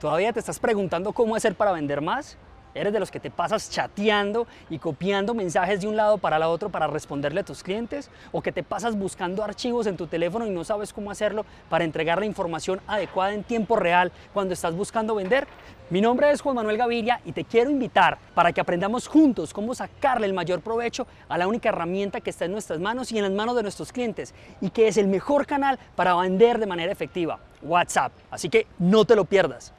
¿Todavía te estás preguntando cómo hacer para vender más? ¿Eres de los que te pasas chateando y copiando mensajes de un lado para el otro para responderle a tus clientes? ¿O que te pasas buscando archivos en tu teléfono y no sabes cómo hacerlo para entregar la información adecuada en tiempo real cuando estás buscando vender? Mi nombre es Juan Manuel Gaviria y te quiero invitar para que aprendamos juntos cómo sacarle el mayor provecho a la única herramienta que está en nuestras manos y en las manos de nuestros clientes y que es el mejor canal para vender de manera efectiva, WhatsApp. Así que no te lo pierdas.